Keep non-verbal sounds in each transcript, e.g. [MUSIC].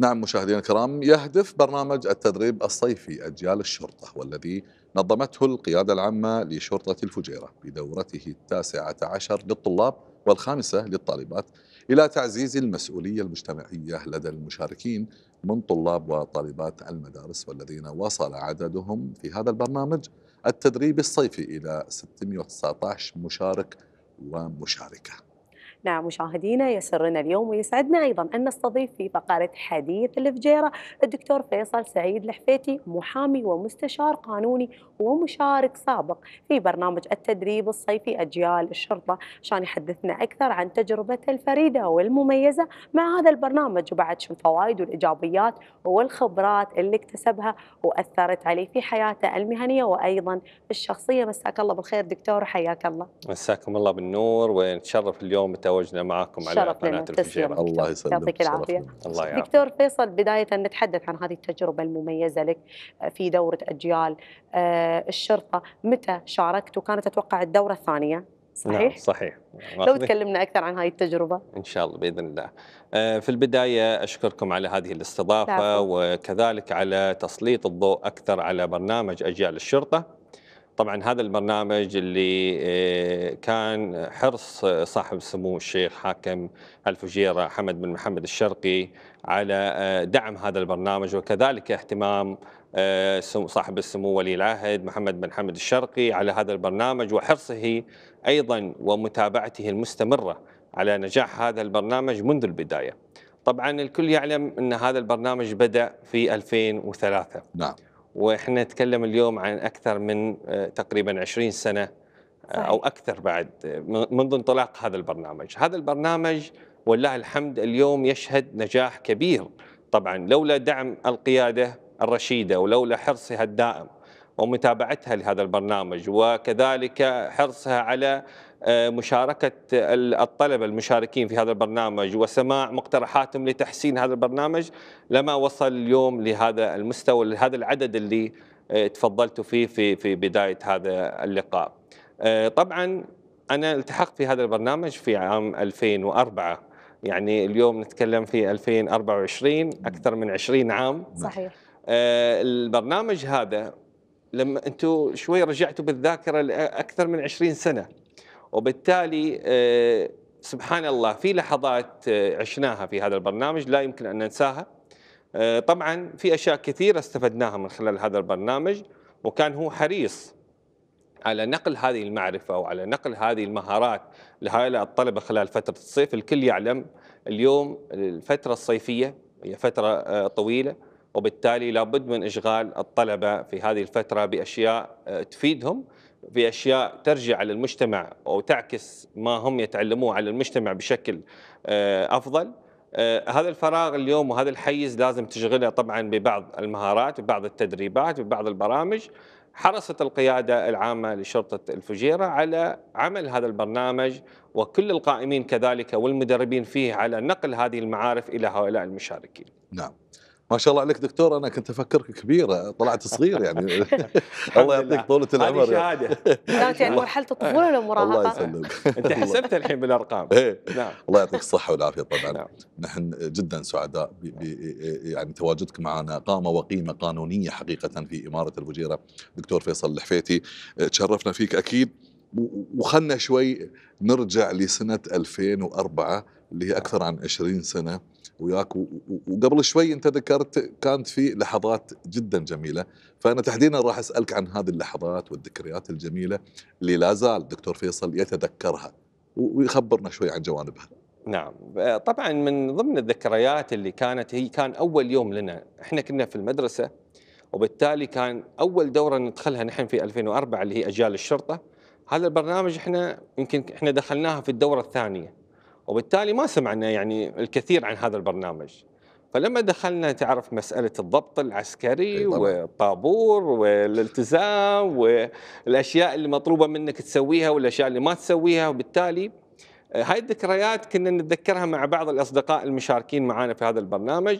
نعم مشاهدينا الكرام يهدف برنامج التدريب الصيفي أجيال الشرطة والذي نظمته القيادة العامة لشرطة الفجيرة بدورته التاسعة عشر للطلاب والخامسة للطالبات إلى تعزيز المسؤولية المجتمعية لدى المشاركين من طلاب وطالبات المدارس والذين وصل عددهم في هذا البرنامج التدريب الصيفي إلى 619 مشارك ومشاركه نعم مشاهدينا يسرنا اليوم ويسعدنا أيضا أن نستضيف في فقرة حديث الفجيرة الدكتور فيصل سعيد الحفيتي محامي ومستشار قانوني ومشارك سابق في برنامج التدريب الصيفي أجيال الشرطة عشان يحدثنا أكثر عن تجربته الفريدة والمميزة مع هذا البرنامج وبعد شو الفوائد والإيجابيات والخبرات اللي اكتسبها وأثرت عليه في حياته المهنية وأيضا الشخصية مساك الله بالخير دكتور حياك الله مساكم الله بالنور ونتشرف اليوم تواجدنا معكم على قناه الفجيره الله يسلمك يعطيك العافيه الله يعافيك دكتور فيصل بدايه نتحدث عن هذه التجربه المميزه لك آه، في دوره اجيال آه، الشرطه متى شاركت وكانت اتوقع الدوره الثانيه صحيح؟ نعم صحيح لو تكلمنا أكثر عن هذه التجربة إن شاء الله بإذن الله آه، في البداية أشكركم على هذه الاستضافة وكذلك على تسليط الضوء أكثر على برنامج أجيال الشرطة طبعا هذا البرنامج اللي آه، كان حرص صاحب سمو الشيخ حاكم الفجيرة حمد بن محمد الشرقي على آه، دعم هذا البرنامج وكذلك اهتمام آه، صاحب السمو ولي العهد محمد بن حمد الشرقي على هذا البرنامج وحرصه أيضا ومتابعته المستمرة على نجاح هذا البرنامج منذ البداية طبعا الكل يعلم أن هذا البرنامج بدأ في 2003 نعم واحنا نتكلم اليوم عن اكثر من آه، تقريبا 20 سنه آه، صحيح. او اكثر بعد منذ انطلاق هذا البرنامج، هذا البرنامج والله الحمد اليوم يشهد نجاح كبير طبعا لولا دعم القياده الرشيده ولولا حرصها الدائم ومتابعتها لهذا البرنامج وكذلك حرصها على آه، مشاركة الطلبة المشاركين في هذا البرنامج وسماع مقترحاتهم لتحسين هذا البرنامج لما وصل اليوم لهذا المستوى لهذا العدد اللي آه، تفضلتوا فيه في في بداية هذا اللقاء آه، طبعا أنا التحقت في هذا البرنامج في عام 2004 يعني اليوم نتكلم في 2024 أكثر من 20 عام صحيح البرنامج هذا لما انتم شوي رجعتوا بالذاكره لاكثر من 20 سنه وبالتالي آه، سبحان الله في لحظات آه، عشناها في هذا البرنامج لا يمكن ان ننساها آه، طبعا في اشياء كثيره استفدناها من خلال هذا البرنامج وكان هو حريص على نقل هذه المعرفة وعلى نقل هذه المهارات لهؤلاء الطلبة خلال فترة الصيف الكل يعلم اليوم الفترة الصيفية هي فترة طويلة وبالتالي لابد من إشغال الطلبة في هذه الفترة بأشياء تفيدهم في اشياء ترجع للمجتمع او تعكس ما هم يتعلموه على المجتمع بشكل آه، افضل آه، هذا الفراغ اليوم وهذا الحيز لازم تشغله طبعا ببعض المهارات ببعض التدريبات ببعض البرامج حرصت القيادة العامة لشرطة الفجيرة على عمل هذا البرنامج وكل القائمين كذلك والمدربين فيه على نقل هذه المعارف إلى هؤلاء المشاركين نعم ما شاء الله عليك دكتور انا كنت افكرك كبيره طلعت صغير يعني [LAUGHS] [LAUGHS] الله يعطيك طولة العمر هذه شهاده [LAUGHS] يعني مرحله الطفوله ولا المراهقه الله يسلمك انت حسبت الحين بالارقام إيه. نعم الله يعطيك الصحه والعافيه طبعا نعم. نحن جدا سعداء يعني تواجدك معنا قامه وقيمه قانونيه حقيقه في اماره الفجيره دكتور فيصل الحفيتي تشرفنا فيك اكيد وخلنا شوي نرجع لسنه 2004 اللي هي اكثر عن 20 سنه وياك وقبل شوي انت ذكرت كانت في لحظات جدا جميله فانا تحديدا راح اسالك عن هذه اللحظات والذكريات الجميله اللي لا زال الدكتور فيصل يتذكرها ويخبرنا شوي عن جوانبها. نعم آه، طبعا من ضمن الذكريات اللي كانت هي كان اول يوم لنا احنا كنا في المدرسه وبالتالي كان اول دوره ندخلها نحن في 2004 اللي هي اجيال الشرطه هذا البرنامج احنا يمكن احنا دخلناها في الدوره الثانيه وبالتالي ما سمعنا يعني الكثير عن هذا البرنامج فلما دخلنا تعرف مسألة الضبط العسكري والطابور والالتزام والأشياء اللي مطلوبة منك تسويها والأشياء اللي ما تسويها وبالتالي آه، هاي الذكريات كنا نتذكرها مع بعض الاصدقاء المشاركين معنا في هذا البرنامج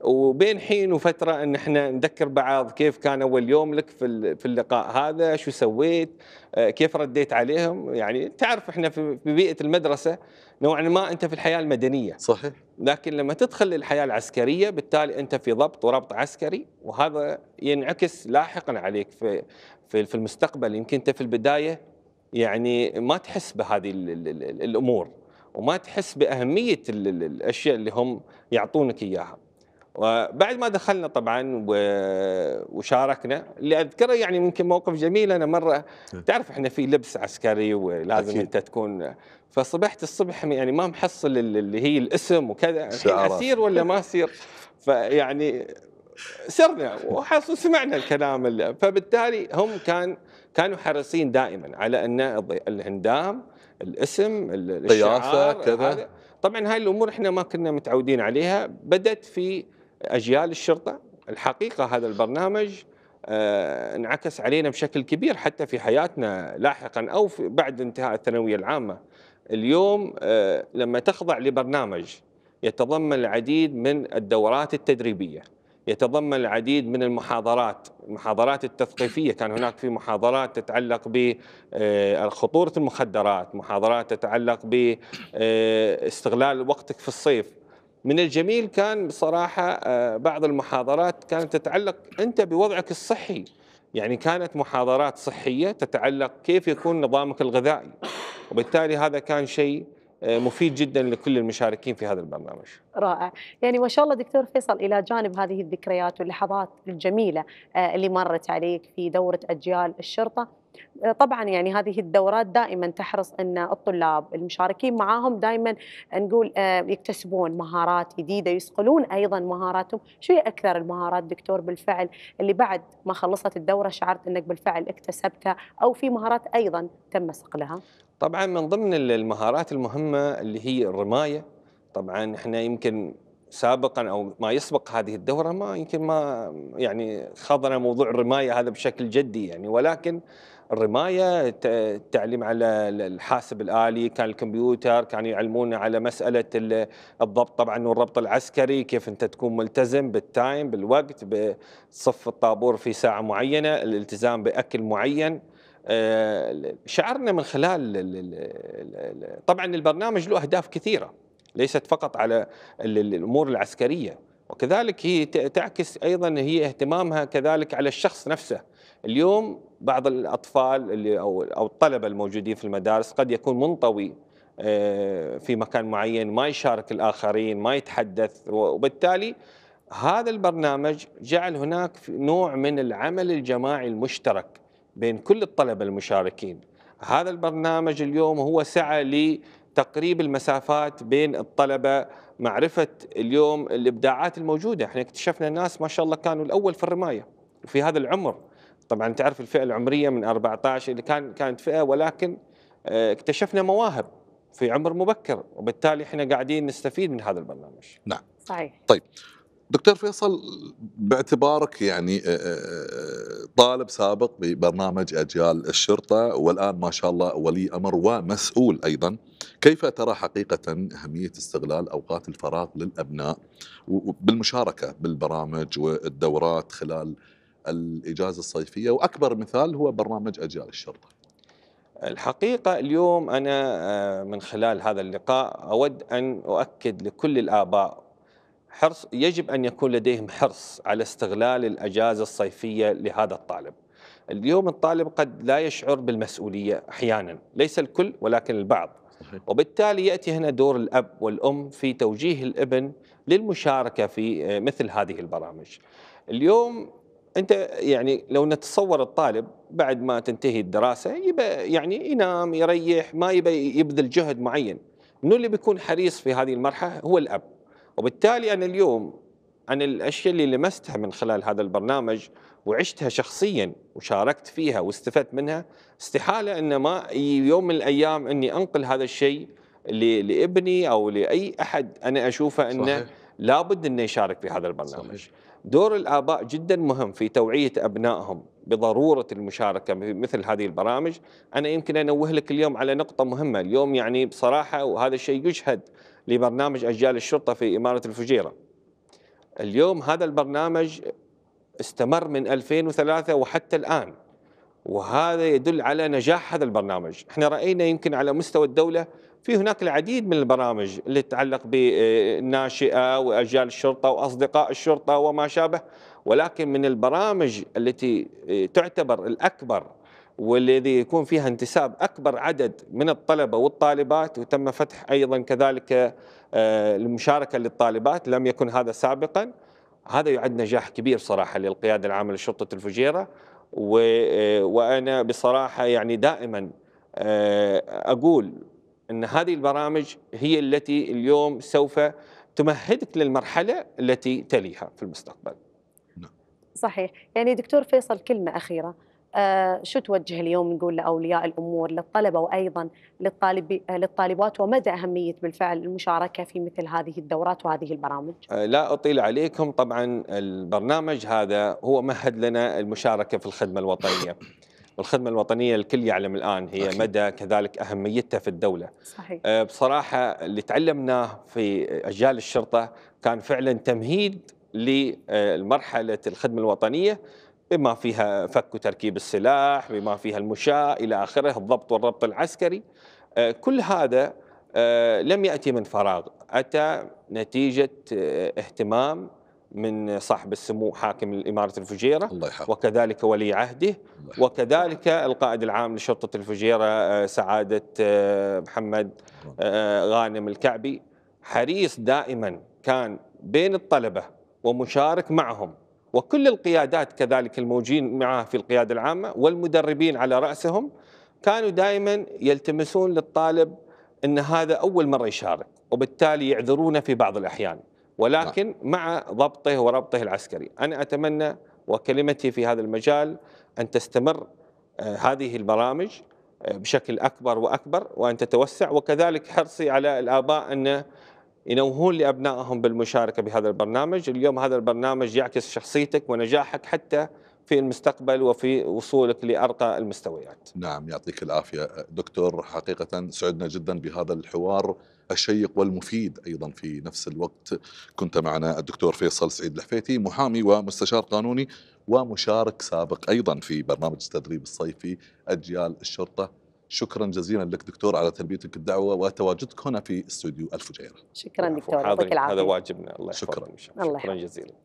وبين حين وفتره ان احنا نذكر بعض كيف كان اول يوم لك في في اللقاء هذا شو سويت آه، كيف رديت عليهم يعني تعرف احنا في بيئه المدرسه نوعا ما انت في الحياه المدنيه صحيح لكن لما تدخل للحياه العسكريه بالتالي انت في ضبط وربط عسكري وهذا ينعكس لاحقا عليك في في المستقبل يمكن انت في البدايه يعني ما تحس بهذه الامور وما تحس باهميه الاشياء اللي هم يعطونك اياها. وبعد ما دخلنا طبعا وشاركنا اللي اذكره يعني يمكن موقف جميل انا مره إيه. تعرف احنا في لبس عسكري ولازم أكيد. انت تكون فصبحت الصبح يعني ما محصل اللي هي الاسم وكذا اسير ولا ما اسير فيعني سرنا وحصل سمعنا الكلام اللي فبالتالي هم كان كانوا حريصين دائما على ان الهندام الاسم الشعار كذا طبعا هاي الامور احنا ما كنا متعودين عليها بدت في اجيال الشرطه الحقيقه هذا البرنامج آه انعكس علينا بشكل كبير حتى في حياتنا لاحقا او في بعد انتهاء الثانويه العامه اليوم آه لما تخضع لبرنامج يتضمن العديد من الدورات التدريبيه يتضمن العديد من المحاضرات المحاضرات التثقيفية كان هناك في محاضرات تتعلق بخطورة آه، المخدرات محاضرات تتعلق باستغلال آه، وقتك في الصيف من الجميل كان بصراحة آه، بعض المحاضرات كانت تتعلق أنت بوضعك الصحي يعني كانت محاضرات صحية تتعلق كيف يكون نظامك الغذائي وبالتالي هذا كان شيء آه، مفيد جدا لكل المشاركين في هذا البرنامج رائع يعني ما شاء الله دكتور فيصل إلى جانب هذه الذكريات واللحظات الجميلة آه، اللي مرت عليك في دورة أجيال الشرطة آه، طبعا يعني هذه الدورات دائما تحرص ان الطلاب المشاركين معاهم دائما نقول يكتسبون مهارات جديده يصقلون ايضا مهاراتهم، شو هي اكثر المهارات دكتور بالفعل اللي بعد ما خلصت الدوره شعرت انك بالفعل اكتسبتها او في مهارات ايضا تم صقلها؟ طبعا من ضمن المهارات المهمه اللي هي الرمايه طبعا احنا يمكن سابقا او ما يسبق هذه الدوره ما يمكن ما يعني خاضنا موضوع الرمايه هذا بشكل جدي يعني ولكن الرمايه التعليم على الحاسب الالي كان الكمبيوتر كانوا يعلمونا على مساله الضبط طبعا والربط العسكري كيف انت تكون ملتزم بالتايم بالوقت بصف الطابور في ساعه معينه الالتزام باكل معين آه، شعرنا من خلال طبعا البرنامج له أهداف كثيرة ليست فقط على الأمور العسكرية وكذلك هي تعكس أيضا هي اهتمامها كذلك على الشخص نفسه اليوم بعض الأطفال اللي أو, أو الطلبة الموجودين في المدارس قد يكون منطوي آه، في مكان معين ما يشارك الآخرين ما يتحدث وبالتالي هذا البرنامج جعل هناك نوع من العمل الجماعي المشترك بين كل الطلبة المشاركين هذا البرنامج اليوم هو سعى لتقريب المسافات بين الطلبة معرفة اليوم الإبداعات الموجودة احنا اكتشفنا ناس ما شاء الله كانوا الأول في الرماية في هذا العمر طبعا تعرف الفئة العمرية من 14 اللي كان كانت فئة ولكن آه، اكتشفنا مواهب في عمر مبكر وبالتالي احنا قاعدين نستفيد من هذا البرنامج نعم صحيح طيب دكتور فيصل باعتبارك يعني طالب سابق ببرنامج اجيال الشرطه والان ما شاء الله ولي امر ومسؤول ايضا كيف ترى حقيقه اهميه استغلال اوقات الفراغ للابناء بالمشاركه بالبرامج والدورات خلال الاجازه الصيفيه واكبر مثال هو برنامج اجيال الشرطه الحقيقة اليوم أنا من خلال هذا اللقاء أود أن أؤكد لكل الآباء حرص يجب أن يكون لديهم حرص على استغلال الأجازة الصيفية لهذا الطالب اليوم الطالب قد لا يشعر بالمسؤولية أحيانا ليس الكل ولكن البعض وبالتالي يأتي هنا دور الأب والأم في توجيه الابن للمشاركة في آه، مثل هذه البرامج اليوم انت يعني لو نتصور الطالب بعد ما تنتهي الدراسه يبى يعني ينام يريح ما يبى يبذل جهد معين منو اللي بيكون حريص في هذه المرحله هو الاب وبالتالي أنا اليوم عن الأشياء اللي لمستها من خلال هذا البرنامج وعشتها شخصيا وشاركت فيها واستفدت منها استحالة أن ما يوم من الأيام أني أنقل هذا الشيء لابني أو لأي أحد أنا أشوفه أنه لابد أنه يشارك في هذا البرنامج صحيح. دور الآباء جدا مهم في توعية أبنائهم بضرورة المشاركة في مثل هذه البرامج أنا يمكن أنوه لك اليوم على نقطة مهمة اليوم يعني بصراحة وهذا الشيء يشهد لبرنامج أجيال الشرطة في إمارة الفجيرة اليوم هذا البرنامج استمر من 2003 وحتى الآن وهذا يدل على نجاح هذا البرنامج احنا رأينا يمكن على مستوى الدولة في هناك العديد من البرامج اللي تتعلق بالناشئة وأجيال الشرطة وأصدقاء الشرطة وما شابه ولكن من البرامج التي تعتبر الأكبر والذي يكون فيها انتساب اكبر عدد من الطلبه والطالبات وتم فتح ايضا كذلك آه، المشاركه للطالبات لم يكن هذا سابقا هذا يعد نجاح كبير صراحه للقياده العامه لشرطه الفجيره آه، وانا بصراحه يعني دائما آه، اقول ان هذه البرامج هي التي اليوم سوف تمهدك للمرحله التي تليها في المستقبل. صحيح، يعني دكتور فيصل كلمه اخيره. آه، شو توجه اليوم نقول لاولياء الامور للطلبه وايضا للطالب آه، للطالبات ومدى اهميه بالفعل المشاركه في مثل هذه الدورات وهذه البرامج؟ آه، لا اطيل عليكم طبعا البرنامج هذا هو مهد لنا المشاركه في الخدمه الوطنيه. [LAUGHS] والخدمة الوطنية الكل يعلم الآن هي أكيد. مدى كذلك أهميتها في الدولة صحيح. بصراحة اللي تعلمناه في أجيال الشرطة كان فعلا تمهيد لمرحلة الخدمة الوطنية بما فيها فك وتركيب السلاح بما فيها المشاة إلى آخره الضبط والربط العسكري آه، كل هذا آه، لم يأتي من فراغ أتى نتيجة آه، اهتمام من صاحب السمو حاكم الإمارة الفجيرة الله وكذلك ولي عهده وكذلك القائد العام لشرطة الفجيرة سعادة محمد غانم الكعبي حريص دائما كان بين الطلبة ومشارك معهم وكل القيادات كذلك الموجين معه في القيادة العامة والمدربين على رأسهم كانوا دائما يلتمسون للطالب أن هذا أول مرة يشارك وبالتالي يعذرونه في بعض الأحيان ولكن نعم. مع ضبطه وربطه العسكري أنا أتمنى وكلمتي في هذا المجال أن تستمر آه، هذه البرامج آه، بشكل أكبر وأكبر وأن تتوسع وكذلك حرصي على الآباء أن ينوهون لابنائهم بالمشاركه بهذا البرنامج، اليوم هذا البرنامج يعكس شخصيتك ونجاحك حتى في المستقبل وفي وصولك لارقى المستويات. نعم يعطيك العافيه دكتور حقيقه سعدنا جدا بهذا الحوار الشيق والمفيد ايضا في نفس الوقت كنت معنا الدكتور فيصل سعيد الحفيتي محامي ومستشار قانوني ومشارك سابق ايضا في برنامج التدريب الصيفي اجيال الشرطه شكرا جزيلا لك دكتور على تلبيتك الدعوة وتواجدك هنا في استوديو الفجيرة شكرا دكتور هذا واجبنا الله يحفظك شكرا. شكرا جزيلا